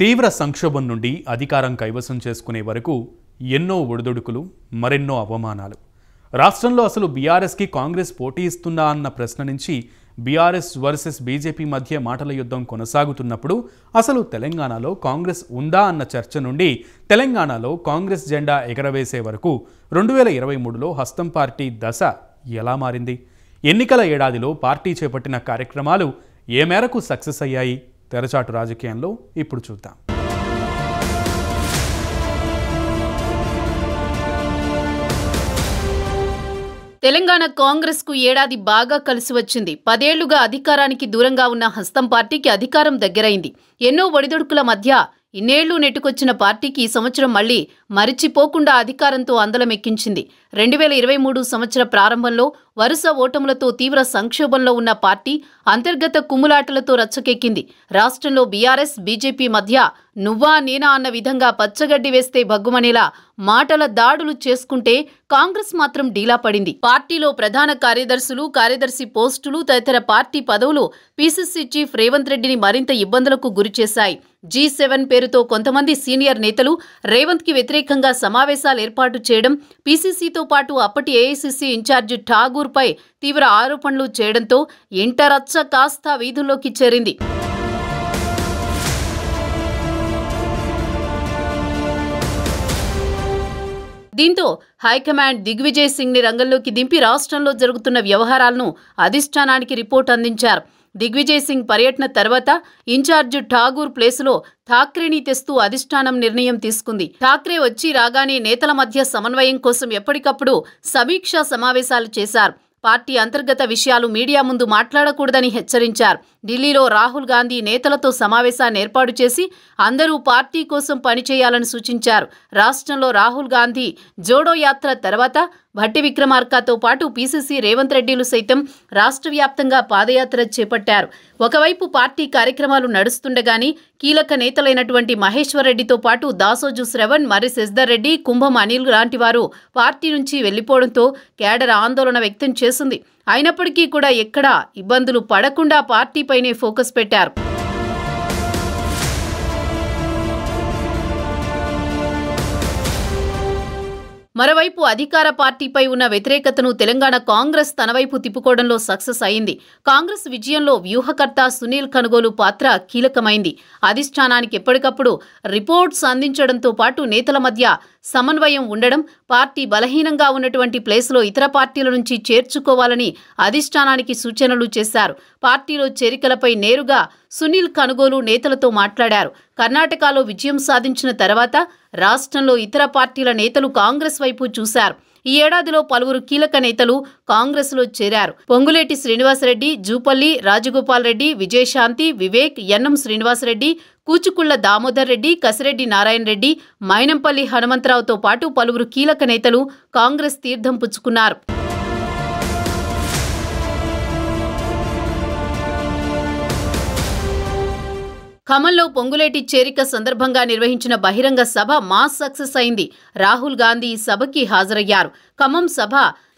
తీవ్ర సంక్షోభం నుండి అధికారం కైవసం చేసుకునే వరకు ఎన్నో ఒడిదొడుకులు మరెన్నో అవమానాలు రాష్ట్రంలో అసలు బీఆర్ఎస్కి కాంగ్రెస్ పోటీ ఇస్తుందా అన్న ప్రశ్న నుంచి బీఆర్ఎస్ వర్సెస్ బీజేపీ మధ్య మాటల యుద్ధం కొనసాగుతున్నప్పుడు అసలు తెలంగాణలో కాంగ్రెస్ ఉందా అన్న చర్చ నుండి తెలంగాణలో కాంగ్రెస్ జెండా ఎగరవేసే వరకు రెండు వేల ఇరవై మూడులో హస్తం పార్టీ దశ ఎలా మారింది ఎన్నికల ఏడాదిలో పార్టీ చేపట్టిన కార్యక్రమాలు ఏ మేరకు సక్సెస్ అయ్యాయి తెరచాటు రాజకీయంలో ఇప్పుడు చూద్దాం తెలంగాణ కాంగ్రెస్ కు ఏడాది బాగా కలిసి వచ్చింది పదేళ్లుగా అధికారానికి దూరంగా ఉన్న హస్తం పార్టీకి అధికారం దగ్గరైంది ఎన్నో ఒడిదొడుకుల మధ్య ఇన్నేళ్లు నెట్టుకొచ్చిన పార్టీకి ఈ సంవత్సరం మళ్లీ మరిచిపోకుండా అధికారంతో అందలమెక్కించింది రెండు వేల ఇరవై మూడు సంవత్సర ప్రారంభంలో వరుస ఓటములతో తీవ్ర సంక్షోభంలో ఉన్న పార్టీ అంతర్గత కుమ్ములాటలతో రచ్చకెక్కింది రాష్ట్రంలో బీఆర్ఎస్ బీజేపీ మధ్య నువ్వా నేనా అన్న విధంగా పచ్చగడ్డి వేస్తే భగ్గుమనేలా మాటల దాడులు చేసుకుంటే కాంగ్రెస్ మాత్రం డీలా పడింది పార్టీలో ప్రధాన కార్యదర్శులు కార్యదర్శి పోస్టులు తదితర పార్టీ పదవులు పీసీసీ చీఫ్ రేవంత్ రెడ్డిని మరింత ఇబ్బందులకు గురిచేశాయి జీ సెవెన్ పేరుతో కొంతమంది సీనియర్ నేతలు రేవంత్ కి వ్యతిరేకంగా సమావేశాలు ఏర్పాటు చేయడం పీసీసీతో పాటు అప్పటి ఏఐసిసి ఇన్ఛార్జి ఠాగూర్ ఠాకూర్పై తీవ్ర ఆరోపణలు చేయడంతో ఇంటరచ్చ కాస్త వీధుల్లోకి చేరింది దీంతో హైకమాండ్ దిగ్విజయ్ సింగ్ ని రంగంలోకి దింపి రాష్ట్రంలో జరుగుతున్న వ్యవహారాలను అధిష్టానానికి రిపోర్టు అందించారు దిగ్విజయ్ సింగ్ పర్యటన తర్వాత ఇన్ఛార్జ్ ఠాగూర్ ప్లేసులో ఠాక్రేని తెస్తూ అధిష్టానం నిర్ణయం తీసుకుంది ఠాక్రే వచ్చి రాగానే నేతల మధ్య సమన్వయం కోసం ఎప్పటికప్పుడు సమీక్షా సమావేశాలు చేశారు పార్టీ అంతర్గత విషయాలు మీడియా ముందు మాట్లాడకూడదని హెచ్చరించారు ఢిల్లీలో రాహుల్ గాంధీ నేతలతో సమావేశాన్ని ఏర్పాటు చేసి అందరూ పార్టీ కోసం పనిచేయాలని సూచించారు రాష్ట్రంలో రాహుల్ గాంధీ జోడో యాత్ర తర్వాత భట్టి విక్రమార్కతో పాటు పీసీసీ రేవంత్ రెడ్డిలు సైతం రాష్ట్ర వ్యాప్తంగా పాదయాత్ర చేపట్టారు ఒకవైపు పార్టీ కార్యక్రమాలు నడుస్తుండగాని కీలక నేతలైనటువంటి మహేశ్వర్ రెడ్డితో పాటు దాసోజు శ్రవణ్ మరి శశిధర్ రెడ్డి కుంభం అనిల్ లాంటి వారు పార్టీ నుంచి వెళ్లిపోవడంతో కేడర్ ఆందోళన వ్యక్తం చేసింది అయినప్పటికీ కూడా ఎక్కడా ఇబ్బందులు పడకుండా పార్టీపైనే ఫోకస్ పెట్టారు మరోవైపు అధికార పార్టీపై ఉన్న వ్యతిరేకతను తెలంగాణ కాంగ్రెస్ తనవైపు తిప్పుకోవడంలో సక్సెస్ అయింది కాంగ్రెస్ విజయంలో వ్యూహకర్త సునీల్ కనుగోలు పాత్ర కీలకమైంది అధిష్టానానికి ఎప్పటికప్పుడు రిపోర్ట్స్ అందించడంతో పాటు నేతల మధ్య సమన్వయం ఉండడం పార్టీ బలహీనంగా ఉన్నటువంటి ప్లేస్లో ఇతర పార్టీల నుంచి చేర్చుకోవాలని అధిష్టానానికి సూచనలు చేశారు పార్టీలో చేరికలపై నేరుగా సునీల్ కనుగోలు నేతలతో మాట్లాడారు కర్ణాటకలో విజయం సాధించిన తర్వాత రాష్ట్రంలో ఇతర పార్టీల నేతలు కాంగ్రెస్ వైపు చూశారు ఈ ఏడాదిలో పలువురు కీలక నేతలు కాంగ్రెస్లో చేరారు పొంగులేటి శ్రీనివాసరెడ్డి జూపల్లి రాజగోపాల్ రెడ్డి విజయశాంతి వివేక్ ఎన్ఎం శ్రీనివాసరెడ్డి కూచుకుళ్ల దామోదర్ రెడ్డి కసిరెడ్డి నారాయణ రెడ్డి మైనంపల్లి హనుమంతరావుతో పాటు పలువురు కీలక నేతలు కాంగ్రెస్ తీర్థం పుచ్చుకున్నారు ఖమ్మంలో పొంగులేటి చేరిక సందర్భంగా నిర్వహించిన బహిరంగ సభ మాస్ సక్సెస్ అయింది రాహుల్ గాంధీ ఈ సభకి హాజరయ్యారు ఖమ్మం సభ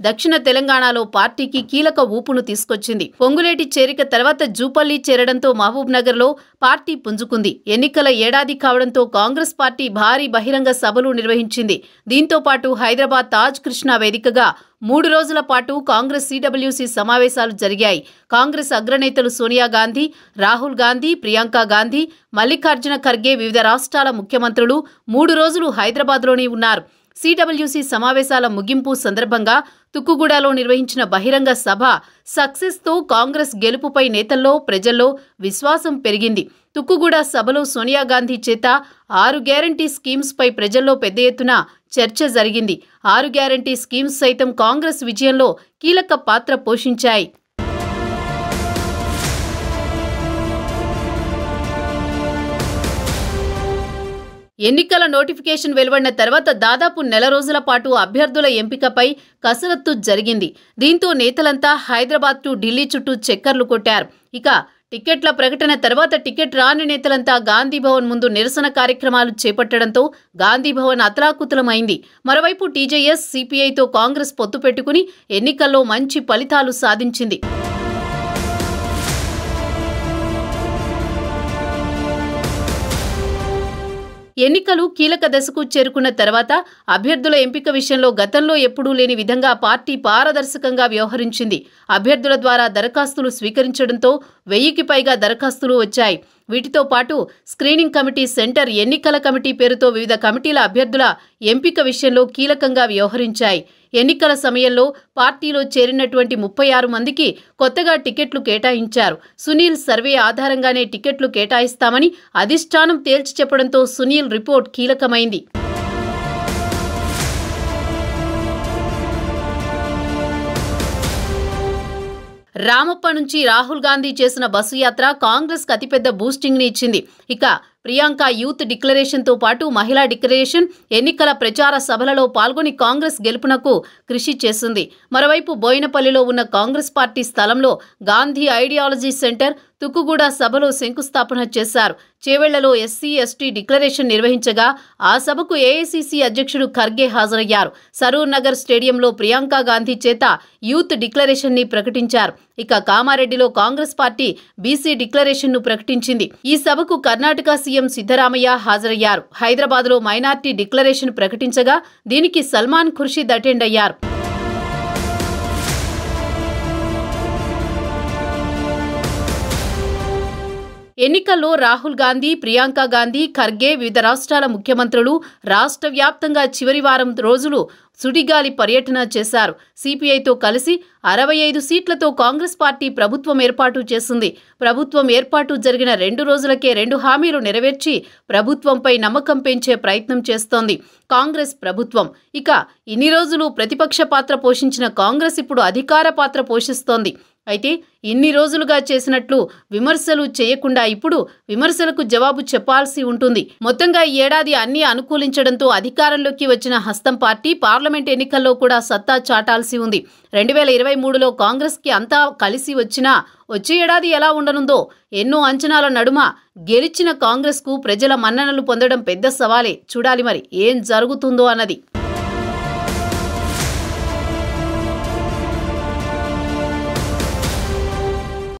దక్షిణ తెలంగాణలో పార్టీకి కీలక ఊపును తీసుకొచ్చింది పొంగులేటి చేరిక తర్వాత జూపల్లి చేరడంతో మహబూబ్ లో పార్టీ పుంజుకుంది ఎన్నికల ఏడాది కావడంతో కాంగ్రెస్ పార్టీ భారీ బహిరంగ సభలు నిర్వహించింది దీంతో పాటు హైదరాబాద్ తాజ్ కృష్ణ వేదికగా మూడు రోజుల పాటు కాంగ్రెస్ సిడబ్ల్యూసీ సమావేశాలు జరిగాయి కాంగ్రెస్ అగ్రనేతలు సోనియా గాంధీ రాహుల్ గాంధీ ప్రియాంక గాంధీ మల్లికార్జున ఖర్గే వివిధ రాష్ట్రాల ముఖ్యమంత్రులు మూడు రోజులు హైదరాబాద్లోనే ఉన్నారు సిడబ్ల్యూసీ సమావేశాల ముగింపు సందర్భంగా తుక్కుగూడలో నిర్వహించిన బహిరంగ సభ సక్సెస్తో కాంగ్రెస్ గెలుపుపై నేతల్లో ప్రజల్లో విశ్వాసం పెరిగింది తుక్కుగూడ సభలో సోనియా గాంధీ చేత ఆరు గ్యారంటీ స్కీమ్స్పై ప్రజల్లో పెద్ద ఎత్తున చర్చ జరిగింది ఆరు గ్యారంటీ స్కీమ్స్ సైతం కాంగ్రెస్ విజయంలో కీలక పాత్ర పోషించాయి ఎన్నికల నోటిఫికేషన్ వెలువడిన తర్వాత దాదాపు నెల రోజుల పాటు అభ్యర్థుల ఎంపికపై కసరత్తు జరిగింది దీంతో నేతలంతా హైదరాబాద్ టు ఢిల్లీ చుట్టూ చక్కర్లు కొట్టారు ఇక టికెట్ల ప్రకటన తర్వాత టికెట్ రాని నేతలంతా గాంధీభవన్ ముందు నిరసన కార్యక్రమాలు చేపట్టడంతో గాంధీభవన్ అతలాకుతలమైంది మరోవైపు టీజేఎస్ సిపిఐతో కాంగ్రెస్ పొత్తు పెట్టుకుని ఎన్నికల్లో మంచి ఫలితాలు సాధించింది ఎన్నికలు కీలక దశకు చేరుకున్న తర్వాత అభ్యర్థుల ఎంపిక విషయంలో గతంలో ఎప్పుడూ లేని విధంగా పార్టీ పారదర్శకంగా వ్యవహరించింది అభ్యర్థుల ద్వారా దరఖాస్తులు స్వీకరించడంతో వెయ్యికి పైగా దరఖాస్తులు వచ్చాయి వీటితో పాటు స్క్రీనింగ్ కమిటీ సెంటర్ ఎన్నికల కమిటీ పేరుతో వివిధ కమిటీల అభ్యర్థుల ఎంపిక విషయంలో కీలకంగా వ్యవహరించాయి ఎన్నికల సమయంలో పార్టీలో చేరినటువంటి ముప్పై ఆరు మందికి కొత్తగా టికెట్లు కేటాయించారు సునీల్ సర్వే ఆధారంగానే టికెట్లు కేటాయిస్తామని అధిష్టానం తేల్చి చెప్పడంతో సునీల్ రిపోర్ట్ కీలకమైంది రామప్ప నుంచి రాహుల్ గాంధీ చేసిన బస్సు యాత్ర కాంగ్రెస్కు అతిపెద్ద బూస్టింగ్ని ఇచ్చింది ఇక ప్రియాంక యూత్ డిక్లరేషన్తో పాటు మహిళా డిక్లరేషన్ ఎన్నికల ప్రచార సభలలో పాల్గొని కాంగ్రెస్ గెలుపునకు కృషి చేసింది మరోవైపు బోయినపల్లిలో ఉన్న కాంగ్రెస్ పార్టీ స్థలంలో గాంధీ ఐడియాలజీ సెంటర్ తుక్కుగూడ సభలో శంకుస్థాపన చేశారు చేవెళ్లలో ఎస్సీ ఎస్టీ డిక్లరేషన్ నిర్వహించగా ఆ సభకు ఏఐసిసి అధ్యక్షుడు ఖర్గే హాజరయ్యారు సరూర్ నగర్ స్టేడియంలో ప్రియాంక గాంధీ చేత యూత్ డిక్లరేషన్ ని ప్రకటించారు ఇక కామారెడ్డిలో కాంగ్రెస్ పార్టీ బీసీ డిక్లరేషన్ ను ప్రకటించింది ఈ సభకు కర్ణాటక సీఎం సిద్దరామయ్య హాజరయ్యారు హైదరాబాద్లో మైనార్టీ డిక్లరేషన్ ప్రకటించగా దీనికి సల్మాన్ ఖుర్షీద్ అటెండ్ అయ్యారు ఎన్నికల్లో రాహుల్ గాంధీ ప్రియాంక గాంధీ ఖర్గే వివిధ రాష్ట్రాల ముఖ్యమంత్రులు రాష్ట్ర వ్యాప్తంగా చివరి వారం రోజులు సుడిగాలి పర్యటన చేశారు సిపిఐతో కలిసి అరవై ఐదు సీట్లతో కాంగ్రెస్ పార్టీ ప్రభుత్వం ఏర్పాటు చేసింది ప్రభుత్వం ఏర్పాటు జరిగిన రెండు రోజులకే రెండు హామీలు నెరవేర్చి ప్రభుత్వంపై నమ్మకం పెంచే ప్రయత్నం చేస్తోంది కాంగ్రెస్ ప్రభుత్వం ఇక ఇన్ని రోజులు ప్రతిపక్ష పాత్ర పోషించిన కాంగ్రెస్ ఇప్పుడు అధికార పాత్ర పోషిస్తోంది అయితే ఇన్ని రోజులుగా చేసినట్లు విమర్శలు చేయకుండా ఇప్పుడు విమర్శలకు జవాబు చెప్పాల్సి ఉంటుంది మొత్తంగా ఈ ఏడాది అన్ని అనుకూలించడంతో అధికారంలోకి వచ్చిన హస్తం పార్టీ పార్లమెంట్ ఎన్నికల్లో కూడా సత్తా చాటాల్సి ఉంది రెండు వేల ఇరవై మూడులో కాంగ్రెస్కి అంతా కలిసి వచ్చినా వచ్చే ఏడాది ఎలా ఉండనుందో ఎన్నో అంచనాల నడుమ గెలిచిన కాంగ్రెస్కు ప్రజల మన్ననలు పొందడం పెద్ద సవాలే చూడాలి మరి ఏం జరుగుతుందో అన్నది